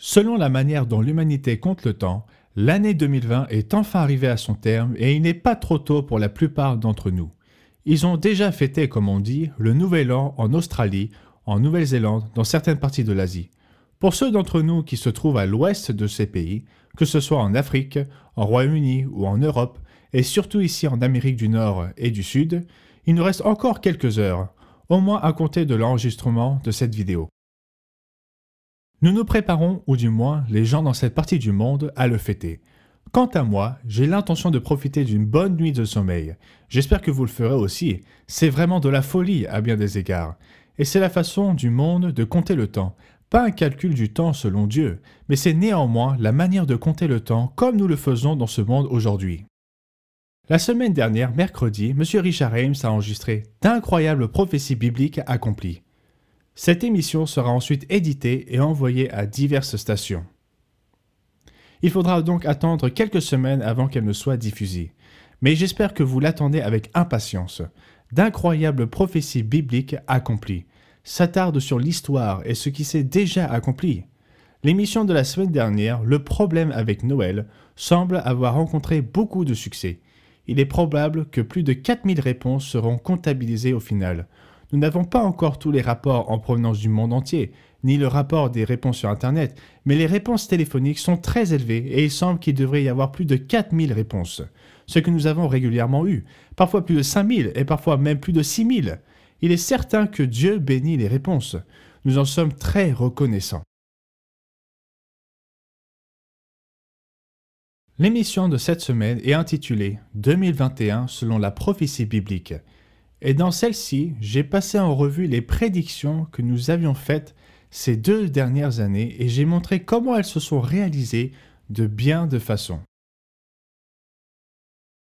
Selon la manière dont l'humanité compte le temps, l'année 2020 est enfin arrivée à son terme et il n'est pas trop tôt pour la plupart d'entre nous. Ils ont déjà fêté, comme on dit, le Nouvel An en Australie, en Nouvelle-Zélande, dans certaines parties de l'Asie. Pour ceux d'entre nous qui se trouvent à l'ouest de ces pays, que ce soit en Afrique, en Royaume-Uni ou en Europe, et surtout ici en Amérique du Nord et du Sud, il nous reste encore quelques heures, au moins à compter de l'enregistrement de cette vidéo. Nous nous préparons, ou du moins les gens dans cette partie du monde, à le fêter. Quant à moi, j'ai l'intention de profiter d'une bonne nuit de sommeil. J'espère que vous le ferez aussi. C'est vraiment de la folie à bien des égards. Et c'est la façon du monde de compter le temps. Pas un calcul du temps selon Dieu, mais c'est néanmoins la manière de compter le temps comme nous le faisons dans ce monde aujourd'hui. La semaine dernière, mercredi, M. Richard Ames a enregistré d'incroyables prophéties bibliques accomplies. Cette émission sera ensuite éditée et envoyée à diverses stations. Il faudra donc attendre quelques semaines avant qu'elle ne soit diffusée. Mais j'espère que vous l'attendez avec impatience. D'incroyables prophéties bibliques accomplies s'attardent sur l'histoire et ce qui s'est déjà accompli. L'émission de la semaine dernière, Le problème avec Noël, semble avoir rencontré beaucoup de succès. Il est probable que plus de 4000 réponses seront comptabilisées au final, nous n'avons pas encore tous les rapports en provenance du monde entier, ni le rapport des réponses sur Internet, mais les réponses téléphoniques sont très élevées et il semble qu'il devrait y avoir plus de 4000 réponses, ce que nous avons régulièrement eu, parfois plus de 5000 et parfois même plus de 6000. Il est certain que Dieu bénit les réponses. Nous en sommes très reconnaissants. L'émission de cette semaine est intitulée 2021 selon la prophétie biblique. Et dans celle-ci, j'ai passé en revue les prédictions que nous avions faites ces deux dernières années et j'ai montré comment elles se sont réalisées de bien de façon.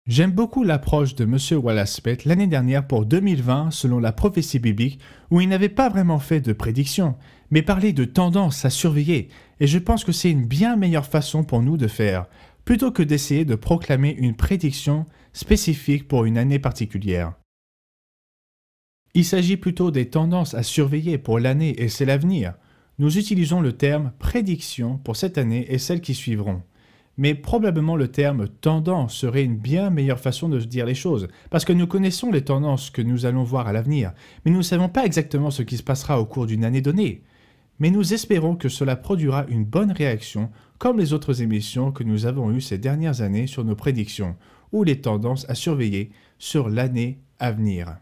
J'aime beaucoup l'approche de M. Wallace Pet l'année dernière pour 2020 selon la prophétie biblique où il n'avait pas vraiment fait de prédictions, mais parlait de tendance à surveiller et je pense que c'est une bien meilleure façon pour nous de faire, plutôt que d'essayer de proclamer une prédiction spécifique pour une année particulière. Il s'agit plutôt des tendances à surveiller pour l'année et c'est l'avenir. Nous utilisons le terme prédiction pour cette année et celles qui suivront. Mais probablement le terme tendance serait une bien meilleure façon de dire les choses, parce que nous connaissons les tendances que nous allons voir à l'avenir, mais nous ne savons pas exactement ce qui se passera au cours d'une année donnée. Mais nous espérons que cela produira une bonne réaction, comme les autres émissions que nous avons eues ces dernières années sur nos prédictions, ou les tendances à surveiller sur l'année à venir.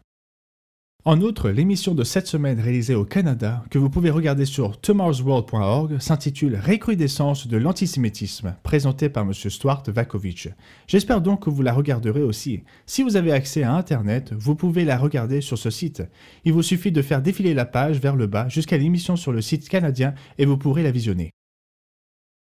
En outre, l'émission de cette semaine réalisée au Canada, que vous pouvez regarder sur tomorrowsworld.org, s'intitule Récrudescence de l'antisémitisme, présentée par M. Stuart Vakovic. J'espère donc que vous la regarderez aussi. Si vous avez accès à Internet, vous pouvez la regarder sur ce site. Il vous suffit de faire défiler la page vers le bas jusqu'à l'émission sur le site canadien et vous pourrez la visionner.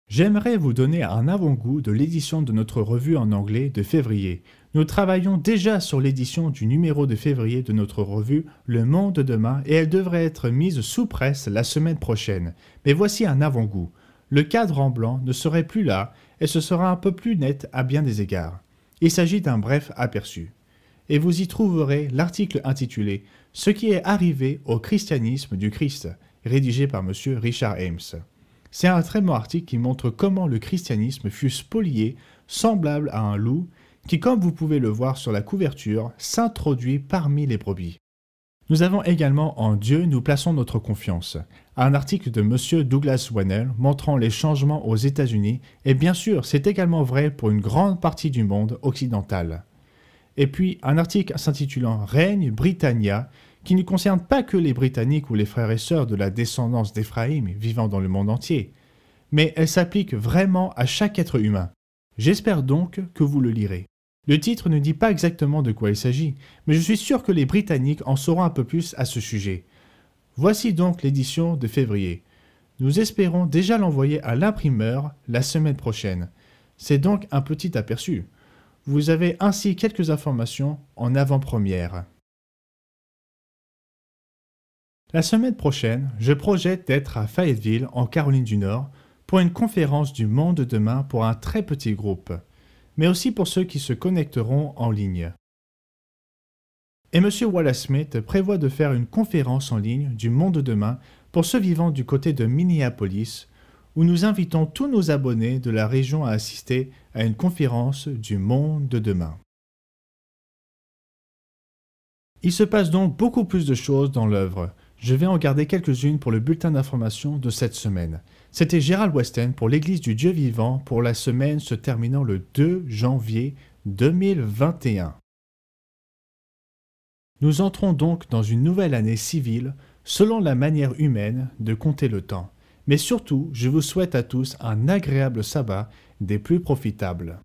J'aimerais vous donner un avant-goût de l'édition de notre revue en anglais de février. Nous travaillons déjà sur l'édition du numéro de février de notre revue Le Monde demain et elle devrait être mise sous presse la semaine prochaine. Mais voici un avant-goût. Le cadre en blanc ne serait plus là et ce sera un peu plus net à bien des égards. Il s'agit d'un bref aperçu. Et vous y trouverez l'article intitulé Ce qui est arrivé au christianisme du Christ, rédigé par M. Richard Ames. C'est un très bon article qui montre comment le christianisme fut spolié, semblable à un loup, qui, comme vous pouvez le voir sur la couverture, s'introduit parmi les brebis. Nous avons également en Dieu, nous plaçons notre confiance. Un article de M. Douglas Wannell montrant les changements aux États-Unis, et bien sûr, c'est également vrai pour une grande partie du monde occidental. Et puis, un article s'intitulant Règne Britannia, qui ne concerne pas que les Britanniques ou les frères et sœurs de la descendance d'Éphraïm vivant dans le monde entier, mais elle s'applique vraiment à chaque être humain. J'espère donc que vous le lirez. Le titre ne dit pas exactement de quoi il s'agit, mais je suis sûr que les Britanniques en sauront un peu plus à ce sujet. Voici donc l'édition de février. Nous espérons déjà l'envoyer à l'imprimeur la semaine prochaine. C'est donc un petit aperçu. Vous avez ainsi quelques informations en avant-première. La semaine prochaine, je projette d'être à Fayetteville, en Caroline du Nord, pour une conférence du Monde de demain pour un très petit groupe, mais aussi pour ceux qui se connecteront en ligne. Et M. Wallace Smith prévoit de faire une conférence en ligne du Monde de demain pour ceux vivant du côté de Minneapolis, où nous invitons tous nos abonnés de la région à assister à une conférence du Monde de demain. Il se passe donc beaucoup plus de choses dans l'œuvre, je vais en garder quelques-unes pour le bulletin d'information de cette semaine. C'était Gérald Weston pour l'Église du Dieu vivant pour la semaine se terminant le 2 janvier 2021. Nous entrons donc dans une nouvelle année civile selon la manière humaine de compter le temps. Mais surtout, je vous souhaite à tous un agréable sabbat des plus profitables.